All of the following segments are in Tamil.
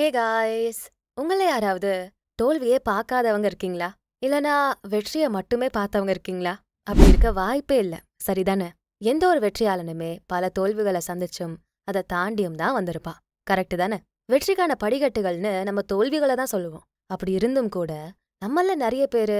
ஹே காய்ஸ் உங்களை யாராவது தோல்வியே பார்க்காதவங்க இருக்கீங்களா இல்லனா வெற்றியை மட்டுமே பார்த்தவங்க இருக்கீங்களா அப்படி இருக்க வாய்ப்பே இல்லை சரிதானே எந்த ஒரு வெற்றியாளனுமே பல தோல்விகளை சந்திச்சும் அதை தாண்டியும் தான் வந்திருப்பா கரெக்டு தானே வெற்றிக்கான படிக்கட்டுகள்னு நம்ம தோல்விகளை தான் சொல்லுவோம் அப்படி இருந்தும் கூட நம்மள நிறைய பேர்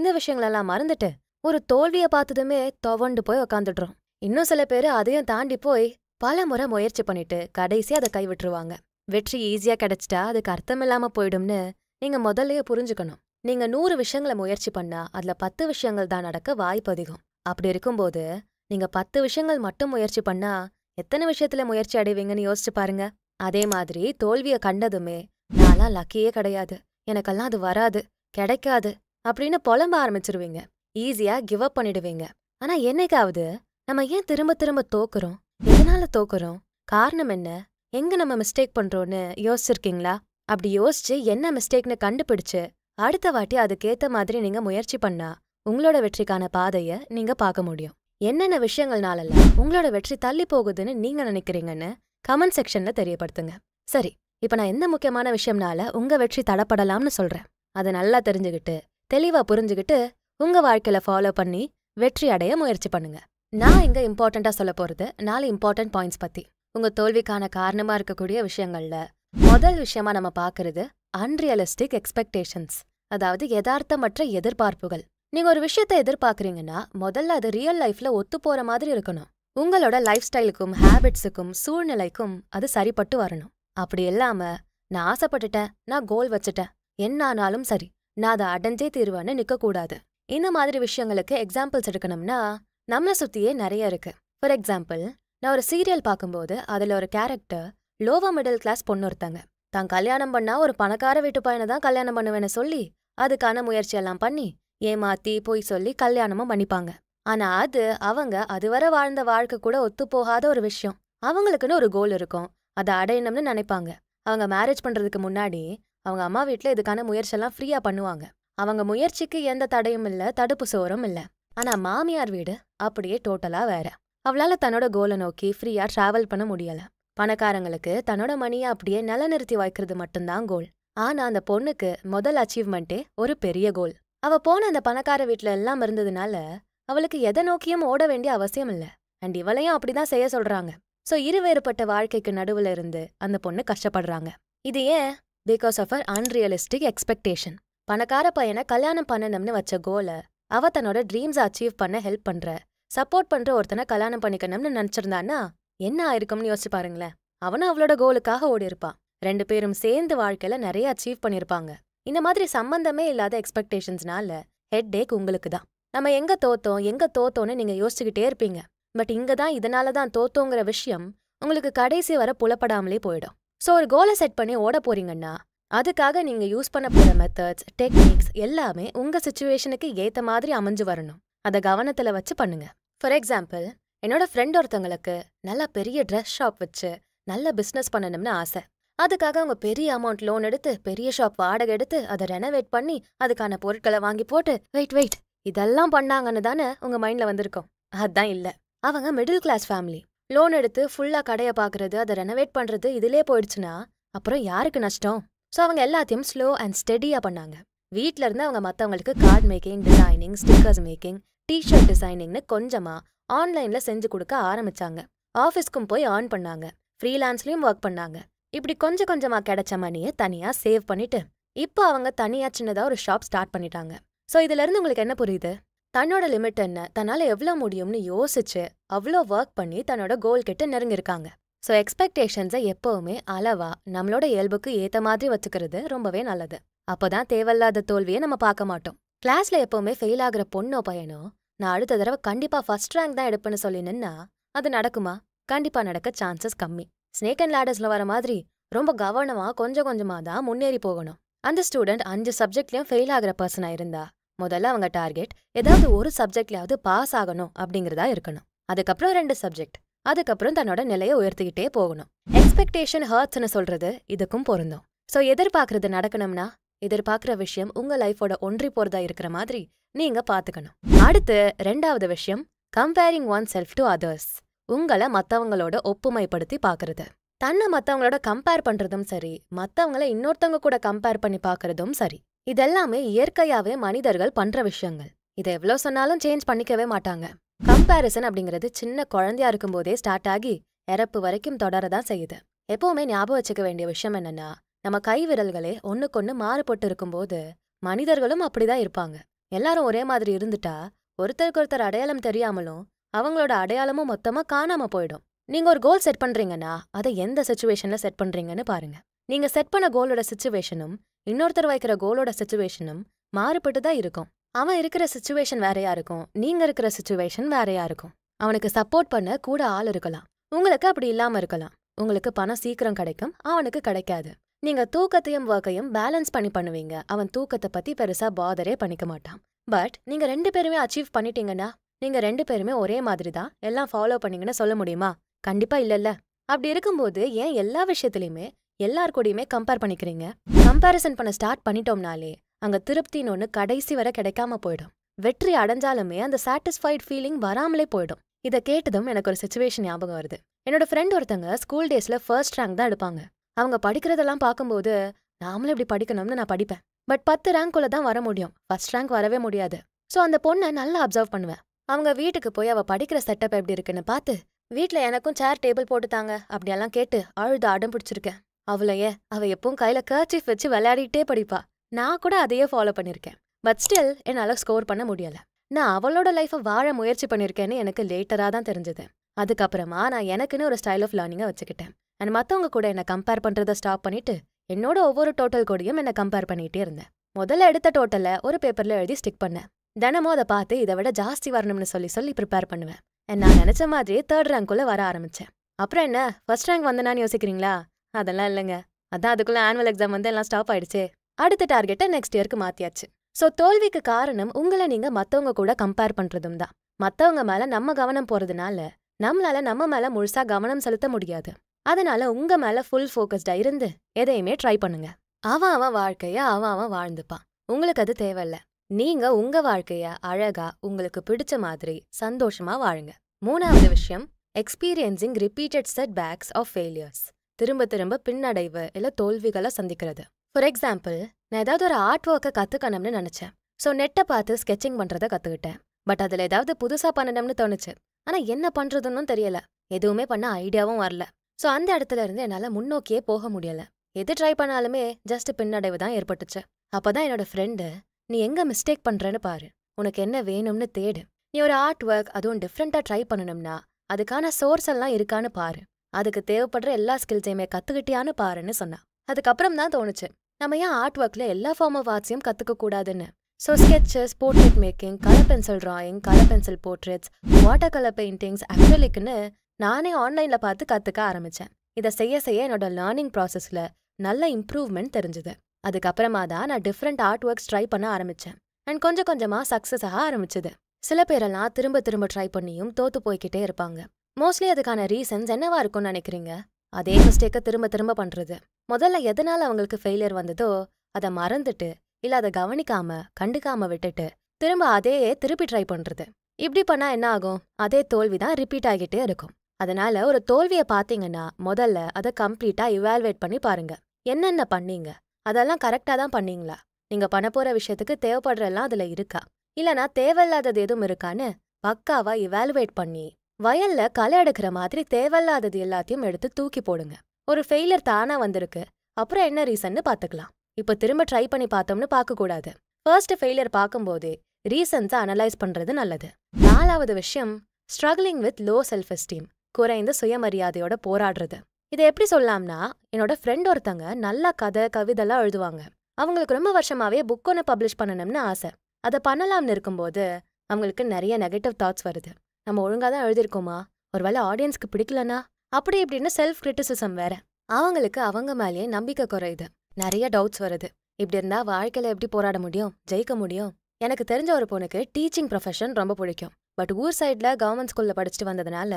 இந்த விஷயங்களெல்லாம் மறந்துட்டு ஒரு தோல்வியை பார்த்ததுமே துவண்டு போய் உக்காந்துடுறோம் இன்னும் சில பேர் அதையும் தாண்டி போய் பல முறை முயற்சி பண்ணிட்டு கடைசி அதை கைவிட்டுருவாங்க வெற்றி ஈஸியா கிடைச்சிட்டா அதுக்கு அர்த்தம் இல்லாம போயிடும்னு நீங்க முதல்லயே புரிஞ்சுக்கணும் நீங்க நூறு விஷயங்களை முயற்சி பண்ணா அதுல பத்து விஷயங்கள் தான் நடக்க வாய்ப்பு அதிகம் அப்படி இருக்கும்போது நீங்க பத்து விஷயங்கள் மட்டும் முயற்சி பண்ணா எத்தனை விஷயத்துல முயற்சி அடைவீங்கன்னு யோசிச்சு பாருங்க அதே மாதிரி தோல்வியை கண்டதுமே நான்லாம் லக்கியே கிடையாது எனக்கெல்லாம் அது வராது கிடைக்காது அப்படின்னு புலம்ப ஆரம்பிச்சிருவீங்க ஈஸியா கிவ் அப் பண்ணிடுவீங்க ஆனா என்னைக்காவது நம்ம ஏன் திரும்ப திரும்ப தோக்குறோம் எதனால தோக்குறோம் காரணம் என்ன எங்க நம்ம மிஸ்டேக் பண்றோம்னு யோசிச்சிருக்கீங்களா அப்படி யோசிச்சு என்ன மிஸ்டேக்னு கண்டுபிடிச்சு அடுத்த வாட்டி அதுக்கேத்த மாதிரி நீங்க முயற்சி பண்ணா உங்களோட வெற்றிக்கான பாதைய நீங்க பார்க்க முடியும் என்னென்ன விஷயங்கள்னாலெல்லாம் உங்களோட வெற்றி தள்ளி போகுதுன்னு நீங்க நினைக்கிறீங்கன்னு கமெண்ட் செக்ஷன்ல தெரியப்படுத்துங்க சரி இப்ப நான் எந்த முக்கியமான விஷயம்னால உங்க வெற்றி தடப்படலாம்னு சொல்றேன் அதை நல்லா தெரிஞ்சுக்கிட்டு தெளிவா புரிஞ்சுக்கிட்டு உங்க வாழ்க்கையில ஃபாலோ பண்ணி வெற்றி அடைய முயற்சி பண்ணுங்க நான் இங்க இம்பார்ட்டண்டா சொல்ல போறது நாலு இம்பார்ட்டன்ட் பாயிண்ட்ஸ் பத்தி உங்க தோல்விக்கான காரணமா இருக்கக்கூடிய விஷயங்கள்ல முதல் விஷயமா நம்ம பாக்குறது அன்ரியலிஸ்டிக் எக்ஸ்பெக்டேஷன்ஸ் அதாவது யதார்த்தமற்ற எதிர்பார்ப்புகள் நீங்க ஒரு விஷயத்த எதிர்பார்க்குறீங்கன்னா முதல்ல அது ரியல் லைஃப்ல ஒத்து போற மாதிரி இருக்கணும் உங்களோட லைஃப் ஸ்டைலுக்கும் ஹேபிட்ஸுக்கும் சூழ்நிலைக்கும் அது சரிப்பட்டு வரணும் அப்படி இல்லாம நான் ஆசைப்பட்டுட்டேன் நான் கோல் வச்சுட்டேன் என்ன ஆனாலும் சரி நான் அதை அடைஞ்சே தீர்வேன்னு கூடாது இந்த மாதிரி விஷயங்களுக்கு எக்ஸாம்பிள்ஸ் எடுக்கணும்னா நம்மளை சுத்தியே நிறைய இருக்கு ஃபார் எக்ஸாம்பிள் நான் ஒரு சீரியல் பார்க்கும்போது அதில் ஒரு கேரக்டர் லோவர் மிடில் கிளாஸ் பொண்ணு ஒருத்தாங்க தான் கல்யாணம் பண்ணா ஒரு பணக்கார வீட்டு பையனை தான் கல்யாணம் பண்ணுவேன்னு சொல்லி அதுக்கான முயற்சியெல்லாம் பண்ணி ஏமாத்தி போய் சொல்லி கல்யாணமும் பண்ணிப்பாங்க ஆனா அது அவங்க அதுவரை வாழ்ந்த வாழ்க்கை கூட ஒத்து போகாத ஒரு விஷயம் அவங்களுக்குன்னு ஒரு கோல் இருக்கும் அதை அடையணும்னு நினைப்பாங்க அவங்க மேரேஜ் பண்றதுக்கு முன்னாடி அவங்க அம்மா வீட்டில் இதுக்கான முயற்சி எல்லாம் ஃப்ரீயா பண்ணுவாங்க அவங்க முயற்சிக்கு எந்த தடையும் இல்லை தடுப்பு சோறும் இல்லை ஆனா மாமியார் வீடு அப்படியே டோட்டலா வேற அவளால் தன்னோட கோலை நோக்கி ஃப்ரீயாக ட்ராவல் பண்ண முடியலை பணக்காரங்களுக்கு தன்னோட மணியை அப்படியே நிலநிறுத்தி வைக்கிறது மட்டும்தான் கோல் ஆனா அந்த பொண்ணுக்கு முதல் அச்சீவ்மெண்ட்டே ஒரு பெரிய கோல் அவ போன அந்த பணக்கார வீட்டுல எல்லாம் இருந்ததுனால அவளுக்கு எதை நோக்கியும் ஓட வேண்டிய அவசியம் இல்ல அண்ட் இவளையும் அப்படிதான் செய்ய சொல்றாங்க சோ இருவேறுபட்ட வாழ்க்கைக்கு நடுவுல இருந்து அந்த பொண்ணு கஷ்டப்படுறாங்க இது ஏன் because of our unrealistic expectation பணக்கார பையனை கல்யாணம் பண்ணணும்னு வச்ச கோலை அவ தன்னோட ட்ரீம்ஸ் அச்சீவ் பண்ண ஹெல்ப் பண்ற சப்போர்ட் பண்ற ஒருத்தனை கல்யாணம் பண்ணிக்கணும்னு நினைச்சிருந்தான்னா என்ன ஆயிருக்கும்னு யோசிச்சு பாருங்களேன் அவனும் அவளோட கோலுக்காக ஓடி இருப்பான் ரெண்டு பேரும் சேர்ந்து வாழ்க்கையில நிறைய அச்சீவ் பண்ணிருப்பாங்க இந்த மாதிரி சம்பந்தமே இல்லாத எக்ஸ்பெக்டேஷன்ஸ்னால ஹெட் ஏக் உங்களுக்கு தான் நம்ம எங்க தோத்தோம் எங்க தோத்தோன்னு நீங்க யோசிச்சுக்கிட்டே இருப்பீங்க பட் இங்க தான் இதனால தான் தோத்தோங்கிற விஷயம் உங்களுக்கு கடைசி வர புலப்படாமலே போயிடும் ஸோ ஒரு கோலை செட் பண்ணி ஓட போறீங்கன்னா அதுக்காக நீங்க யூஸ் பண்ண போற மெத்தட்ஸ் டெக்னிக்ஸ் எல்லாமே உங்க சுச்சுவேஷனுக்கு ஏத்த மாதிரி அமைஞ்சு வரணும் அதை கவனத்தில் வச்சு பண்ணுங்க ஃபார் எக்ஸாம்பிள் என்னோட ஃப்ரெண்ட் ஒருத்தங்களுக்கு நல்லா பெரிய ட்ரெஸ் ஷாப் வச்சு நல்ல பிஸ்னஸ் பண்ணணும்னு ஆசை அதுக்காக அவங்க பெரிய அமௌண்ட் லோன் எடுத்து பெரிய ஷாப் வாடகை எடுத்து அதை ரெனோவேட் பண்ணி அதுக்கான பொருட்களை வாங்கி போட்டு வெயிட் வெயிட் இதெல்லாம் பண்ணாங்கன்னு தானே உங்க மைண்ட்ல வந்திருக்கோம் அதான் இல்ல அவங்க மிடில் கிளாஸ் ஃபேமிலி லோன் எடுத்து ஃபுல்லா கடையை பாக்குறது அதை ரெனோவேட் பண்றது இதுலயே போயிடுச்சுன்னா அப்புறம் யாருக்கு நஷ்டம் ஸோ அவங்க எல்லாத்தையும் ஸ்லோ அண்ட் ஸ்டெடியா பண்ணாங்க வீட்டில இருந்து அவங்க மற்றவங்களுக்கு card making designing stickers making T shirt டிசைனிங்னு கொஞ்சமாக ஆன்லைனில் செஞ்சு கொடுக்க ஆரம்பிச்சாங்க ஆஃபீஸ்க்கும் போய் ஆன் பண்ணாங்க ஃப்ரீலான்ஸ்லேயும் ஒர்க் பண்ணாங்க இப்படி கொஞ்சம் கொஞ்சமாக கிடைச்ச மணியை தனியாக சேவ் பண்ணிட்டு இப்போ அவங்க தனியாக சின்னதாக ஒரு ஷாப் ஸ்டார்ட் பண்ணிட்டாங்க ஸோ இருந்து உங்களுக்கு என்ன புரியுது தன்னோட லிமிட் என்ன தன்னால் எவ்வளோ முடியும்னு யோசிச்சு அவ்வளோ ஒர்க் பண்ணி தன்னோட கோல் கிட்ட நெருங்கிருக்காங்க ஸோ எக்ஸ்பெக்டேஷன்ஸை எப்போவுமே அளவாக நம்மளோட இயல்புக்கு ஏற்ற மாதிரி வச்சுக்கிறது ரொம்பவே நல்லது அப்போதான் தேவையில்லாத தோல்வியை நம்ம பார்க்க மாட்டோம் கிளாஸ்ல எப்பவுமே ஃபெயில் ஆகுற பொண்ணோ பையனோ நான் அடுத்த தடவை கண்டிப்பா ஃபர்ஸ்ட் ரேங்க் தான் எடுப்பேன்னு சொல்லி நின்னா அது நடக்குமா கண்டிப்பா நடக்க சான்சஸ் கம்மி ஸ்னேக் அண்ட் லேடர்ஸ்ல வர மாதிரி ரொம்ப கவனமா கொஞ்சம் கொஞ்சமா தான் முன்னேறி போகணும் அந்த ஸ்டூடெண்ட் அஞ்சு சப்ஜெக்ட்லயும் ஃபெயில் ஆகிற பர்சனா இருந்தா முதல்ல அவங்க டார்கெட் ஏதாவது ஒரு சப்ஜெக்ட்லயாவது பாஸ் ஆகணும் அப்படிங்கிறதா இருக்கணும் அதுக்கப்புறம் ரெண்டு சப்ஜெக்ட் அதுக்கப்புறம் தன்னோட நிலையை உயர்த்திக்கிட்டே போகணும் எக்ஸ்பெக்டேஷன் ஹர்ட்ஸ்னு சொல்றது இதுக்கும் பொருந்தும் ஸோ எதிர்பார்க்கறது நடக்கணும்னா எதிர்பார்க்குற விஷயம் உங்க லைஃபோட ஒன்றி போறதா இருக்கிற மாதிரி நீங்க பாத்துக்கணும் அடுத்து ரெண்டாவது விஷயம் comparing oneself to others உங்களை மற்றவங்களோட ஒப்புமைப்படுத்தி பார்க்கறது தன்னை மற்றவங்களோட கம்பேர் பண்றதும் சரி மத்தவங்கள இன்னொருத்தவங்க கூட கம்பேர் பண்ணி பார்க்கறதும் சரி இதெல்லாமே இயற்கையாவே மனிதர்கள் பண்ற விஷயங்கள் இதை எவ்வளோ சொன்னாலும் சேஞ்ச் பண்ணிக்கவே மாட்டாங்க கம்பேரிசன் அப்படிங்கிறது சின்ன குழந்தையா இருக்கும்போதே ஸ்டார்ட் ஆகி இறப்பு வரைக்கும் தொடரதான் செய்யுது எப்பவுமே ஞாபகம் வச்சுக்க வேண்டிய விஷயம் என்னன்னா நம்ம கை விரல்களே ஒன்றுக்கொன்று மாறுபட்டு இருக்கும்போது மனிதர்களும் அப்படிதான் இருப்பாங்க எல்லாரும் ஒரே மாதிரி இருந்துட்டா ஒருத்தருக்கு ஒருத்தர் அடையாளம் தெரியாமலும் அவங்களோட அடையாளமும் மொத்தமாக காணாம போயிடும் நீங்க ஒரு கோல் செட் பண்றீங்கன்னா அதை எந்த சுச்சுவேஷன்ல செட் பண்றீங்கன்னு பாருங்க நீங்க செட் பண்ண கோலோட சுச்சுவேஷனும் இன்னொருத்தர் வைக்கிற கோலோட சுச்சுவேஷனும் மாறுபட்டு தான் இருக்கும் அவன் இருக்கிற சுச்சுவேஷன் வேறையா இருக்கும் நீங்க இருக்கிற சுச்சுவேஷன் வேறையா இருக்கும் அவனுக்கு சப்போர்ட் பண்ண கூட ஆள் இருக்கலாம் உங்களுக்கு அப்படி இல்லாம இருக்கலாம் உங்களுக்கு பணம் சீக்கிரம் கிடைக்கும் அவனுக்கு கிடைக்காது நீங்க தூக்கத்தையும் ஒர்க்கையும் பேலன்ஸ் பண்ணி பண்ணுவீங்க அவன் தூக்கத்தை பத்தி பெருசா பாதரே பண்ணிக்க மாட்டான் பட் நீங்க ரெண்டு பேருமே அச்சீவ் பண்ணிட்டீங்கன்னா நீங்க ரெண்டு பேருமே ஒரே மாதிரி தான் எல்லாம் ஃபாலோ பண்ணீங்கன்னு சொல்ல முடியுமா கண்டிப்பா இல்லல்ல அப்படி இருக்கும்போது ஏன் எல்லா விஷயத்திலயுமே எல்லார் கூடயுமே கம்பேர் பண்ணிக்கிறீங்க கம்பேரிசன் பண்ண ஸ்டார்ட் பண்ணிட்டோம்னாலே அங்க திருப்தின்னு ஒன்று கடைசி வரை கிடைக்காம போயிடும் வெற்றி அடைஞ்சாலுமே அந்த சாட்டிஸ்ஃபைட் ஃபீலிங் வராமலே போயிடும் இதை கேட்டதும் எனக்கு ஒரு சுச்சுவேஷன் ஞாபகம் வருது என்னோட ஃப்ரெண்ட் ஒருத்தங்க ஸ்கூல் டேஸ்ல ஃபர்ஸ்ட் ரேங்க் தான் எடுப்பாங்க அவங்க படிக்கிறதெல்லாம் பார்க்கும்போது நாமளும் இப்படி படிக்கணும்னு நான் படிப்பேன் பட் பத்து ரேங்க்குள்ள தான் வர முடியும் ஃபர்ஸ்ட் ரேங்க் வரவே முடியாது ஸோ அந்த பொண்ணை நல்லா அப்சர்வ் பண்ணுவேன் அவங்க வீட்டுக்கு போய் அவள் படிக்கிற செட்டப் எப்படி இருக்குன்னு பார்த்து வீட்டில் எனக்கும் சேர் டேபிள் போட்டுத்தாங்க அப்படியெல்லாம் கேட்டு அழுது அடம் பிடிச்சிருக்கேன் அவளையே அவள் எப்பவும் கையில் கர்ச்சீஃப் வச்சு விளையாடிட்டே படிப்பா நான் கூட அதையே ஃபாலோ பண்ணியிருக்கேன் பட் ஸ்டில் என்னால் ஸ்கோர் பண்ண முடியலை நான் அவளோட லைஃபை வாழ முயற்சி பண்ணியிருக்கேன்னு எனக்கு லேட்டராக தான் தெரிஞ்சது அதுக்கப்புறமா நான் எனக்குன்னு ஒரு ஸ்டைல் ஆஃப் லேர்னிங்கை வச்சுக்கிட்டேன் அண்ட் மற்றவங்க கூட என்னை கம்பேர் பண்ணுறதை ஸ்டாப் பண்ணிவிட்டு என்னோட ஒவ்வொரு டோட்டல் கூடயும் என்னை கம்பேர் பண்ணிகிட்டே இருந்தேன் முதல்ல எடுத்த டோட்டலை ஒரு பேப்பரில் எழுதி ஸ்டிக் பண்ணேன் தினமும் அதை பார்த்து இதை விட ஜாஸ்தி வரணும்னு சொல்லி சொல்லி ப்ரிப்பேர் பண்ணுவேன் அண்ட் நான் நினச்ச மாதிரியே தேர்ட் ரேங்க்குள்ளே வர ஆரம்பித்தேன் அப்புறம் என்ன ஃபர்ஸ்ட் ரேங்க் வந்தேனான்னு யோசிக்கிறீங்களா அதெல்லாம் இல்லைங்க அதான் அதுக்குள்ளே ஆனுவல் எக்ஸாம் வந்து எல்லாம் ஸ்டாப் ஆயிடுச்சு அடுத்த டார்கெட்டை நெக்ஸ்ட் இயர்க்கு மாற்றியாச்சு ஸோ தோல்விக்கு காரணம் உங்களை நீங்கள் மற்றவங்க கூட கம்பேர் பண்ணுறதும் தான் மற்றவங்க மேலே நம்ம கவனம் போகிறதுனால நம்மளால நம்ம மேலே முழுசாக கவனம் செலுத்த முடியாது அதனால உங்க மேல ஃபுல் ஃபோக்கஸ்டா இருந்து எதையுமே ட்ரை பண்ணுங்க அவன் அவன் வாழ்க்கைய அவன் அவன் வாழ்ந்துப்பான் உங்களுக்கு அது தேவையில்ல நீங்க உங்க வாழ்க்கைய அழகா உங்களுக்கு பிடிச்ச மாதிரி சந்தோஷமா வாழுங்க மூணாவது விஷயம் experiencing repeated setbacks of failures திரும்ப திரும்ப பின்னடைவு இல்ல தோல்விகளை சந்திக்கிறது ஃபார் எக்ஸாம்பிள் நான் ஏதாவது ஒரு ஆர்ட் ஒர்க்கை கத்துக்கணும்னு நினைச்சேன் ஸோ நெட்டை பார்த்து ஸ்கெச்சிங் பண்றத கத்துக்கிட்டேன் பட் அதுல ஏதாவது புதுசா பண்ணணும்னு தோணுச்சு ஆனா என்ன பண்றதுன்னு தெரியல எதுவுமே பண்ண ஐடியாவும் வரல ஸோ அந்த இடத்துல இருந்து என்னால் முன்னோக்கியே போக முடியலை எது ட்ரை பண்ணாலுமே ஜஸ்ட் பின்னடைவு தான் ஏற்பட்டுச்சு அப்போ தான் என்னோட ஃப்ரெண்டு நீ எங்கே மிஸ்டேக் பண்ணுறன்னு பாரு உனக்கு என்ன வேணும்னு தேடு நீ ஒரு ஆர்ட் ஒர்க் அதுவும் டிஃப்ரெண்ட்டாக ட்ரை பண்ணணும்னா அதுக்கான சோர்ஸ் எல்லாம் இருக்கான்னு பாரு அதுக்கு தேவைப்படுற எல்லா ஸ்கில்ஸையுமே கற்றுக்கிட்டியான்னு பாருன்னு சொன்னான் அதுக்கப்புறம் தான் தோணுச்சு நம்ம ஏன் ஆர்ட் ஒர்க்கில் எல்லா ஃபார்ம் ஆஃப் ஆர்ட்ஸையும் கற்றுக்கக்கூடாதுன்னு so sketches portrait making colour pencil drawing colour pencil portraits water colour paintings அக்ரலிக்னு நானே ஆன்லைனில் பார்த்து கற்றுக்க ஆரம்பித்தேன் இதை செய்ய செய்ய என்னோட லேர்னிங் ப்ராசஸில் நல்ல இம்ப்ரூவ்மெண்ட் தெரிஞ்சுது அதுக்கப்புறமா தான் நான் டிஃப்ரெண்ட் ஆர்ட் ஒர்க்ஸ் ட்ரை பண்ண ஆரம்பித்தேன் அண்ட் கொஞ்சம் கொஞ்சமாக சக்ஸஸ் ஆக ஆரம்பிச்சுது சில பேரெல்லாம் திரும்ப திரும்ப ட்ரை பண்ணியும் தோத்து போய்கிட்டே இருப்பாங்க மோஸ்ட்லி அதுக்கான ரீசன்ஸ் என்னவா இருக்கும்னு நினைக்கிறீங்க அதே மிஸ்டேக்கை திரும்ப திரும்ப பண்ணுறது முதல்ல எதனால் அவங்களுக்கு ஃபெயிலியர் வந்ததோ அதை மறந்துட்டு இல்லை அதை கவனிக்காம கண்டுக்காம விட்டுட்டு திரும்ப அதையே திருப்பி ட்ரை பண்ணுறது இப்படி பண்ணால் என்ன ஆகும் அதே தோல்வி தான் ரிப்பீட் ஆகிட்டே இருக்கும் அதனால ஒரு தோல்வியை பார்த்தீங்கன்னா முதல்ல அதை கம்ப்ளீட்டா இவால்வேட் பண்ணி பாருங்க என்னென்ன பண்ணீங்க அதெல்லாம் கரெக்டா தான் பண்ணீங்களா நீங்க பண்ண போற விஷயத்துக்கு தேவைப்படுறதெல்லாம் அதுல இருக்கா இல்லனா தேவையில்லாதது எதுவும் இருக்கான்னு பக்காவா இவாலுவேட் பண்ணி வயல்ல களை எடுக்கிற மாதிரி தேவையில்லாதது எல்லாத்தையும் எடுத்து தூக்கி போடுங்க ஒரு ஃபெயிலியர் தானா வந்திருக்கு அப்புறம் என்ன ரீசன்னு பாத்துக்கலாம் இப்ப திரும்ப ட்ரை பண்ணி பார்த்தோம்னு பார்க்க கூடாது ஃபர்ஸ்ட் ஃபெயிலியர் போதே ரீசன்ஸை அனலைஸ் பண்றது நல்லது நாலாவது விஷயம் struggling with low self esteem குறைந்த சுயமரியாதையோட போராடுறது இதை எப்படி சொல்லலாம்னா என்னோட ஃப்ரெண்ட் ஒருத்தங்க நல்லா கதை கவிதெல்லாம் எழுதுவாங்க அவங்களுக்கு ரொம்ப வருஷமாவே புக் ஒன்று பப்ளிஷ் பண்ணணும்னு ஆசை அதை பண்ணலாம்னு இருக்கும்போது அவங்களுக்கு நிறைய நெகட்டிவ் தாட்ஸ் வருது நம்ம ஒழுங்காக தான் ஒரு ஒருவேளை ஆடியன்ஸ்க்கு பிடிக்கலனா அப்படி இப்படின்னு செல்ஃப் கிரிட்டிசிசம் வேற அவங்களுக்கு அவங்க மேலேயே நம்பிக்கை குறையுது நிறைய டவுட்ஸ் வருது இப்படி இருந்தா வாழ்க்கையில எப்படி போராட முடியும் ஜெயிக்க முடியும் எனக்கு தெரிஞ்ச ஒரு பொண்ணுக்கு டீச்சிங் ப்ரொஃபஷன் ரொம்ப பிடிக்கும் பட் ஊர் சைடில் கவர்மெண்ட் ஸ்கூலில் படிச்சுட்டு வந்ததுனால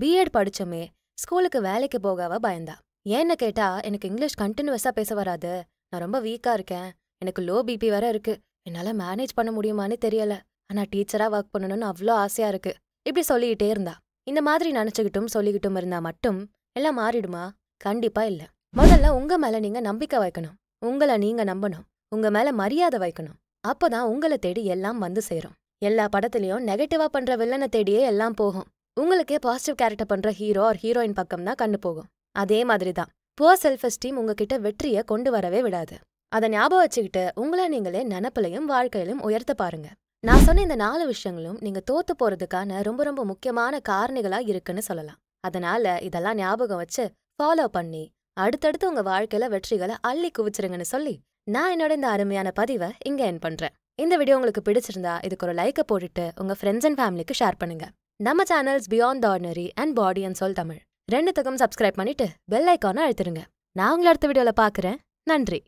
பிஎட் படிச்சோமே ஸ்கூலுக்கு வேலைக்கு போகாவ பயந்தா ஏன்னு கேட்டா எனக்கு இங்கிலீஷ் கண்டினியூஸாக பேச வராது நான் ரொம்ப வீக்காக இருக்கேன் எனக்கு லோ பிபி வேற இருக்கு என்னால் மேனேஜ் பண்ண முடியுமான்னு தெரியல ஆனால் டீச்சராக ஒர்க் பண்ணணும்னு அவ்வளோ ஆசையாக இருக்கு இப்படி சொல்லிக்கிட்டே இருந்தா இந்த மாதிரி நினைச்சுக்கிட்டும் சொல்லிக்கிட்டும் இருந்தா மட்டும் எல்லாம் மாறிடுமா கண்டிப்பா இல்லை முதல்ல உங்க மேல நீங்க நம்பிக்கை வைக்கணும் உங்களை நீங்க நம்பணும் உங்க மேல மரியாதை வைக்கணும் அப்பதான் உங்களை தேடி எல்லாம் வந்து சேரும் எல்லா படத்துலயும் நெகட்டிவா பண்ற வில்லனை தேடியே எல்லாம் போகும் உங்களுக்கே பாசிட்டிவ் கேரக்டர் பண்ற ஹீரோ ஆர் ஹீரோயின் பக்கம் தான் கண்ணு போகும் அதே மாதிரி தான் புவர் செல்ஃப் எஸ்டீம் உங்ககிட்ட வெற்றியை கொண்டு வரவே விடாது அதை ஞாபகம் வச்சுக்கிட்டு உங்களை நீங்களே நினப்பிலையும் வாழ்க்கையிலும் உயர்த்த பாருங்க நான் சொன்ன இந்த நாலு விஷயங்களும் நீங்க தோத்து போறதுக்கான ரொம்ப ரொம்ப முக்கியமான காரணிகளா இருக்குன்னு சொல்லலாம் அதனால இதெல்லாம் ஞாபகம் வச்சு ஃபாலோ பண்ணி அடுத்தடுத்து உங்க வாழ்க்கையில வெற்றிகளை அள்ளி குவிச்சிருங்கன்னு சொல்லி நான் என்னோட இந்த அருமையான பதிவை இங்க என் பண்றேன் இந்த வீடியோ உங்களுக்கு பிடிச்சிருந்தா இதுக்கு ஒரு லைக்கை போட்டுட்டு உங்க ஃப்ரெண்ட்ஸ் அண்ட் ஃபேமிலிக்கு ஷேர் பண்ணுங்க நம்ம channels Beyond Ordinary and Body and Soul Tamil ரெண்டுத்துக்கும் சப்ஸ்கிரைப் பண்ணிட்டு பெல் ஐக்கானை அழுத்திருங்க நான் உங்களை அடுத்த வீடியோவில் பார்க்குறேன் நன்றி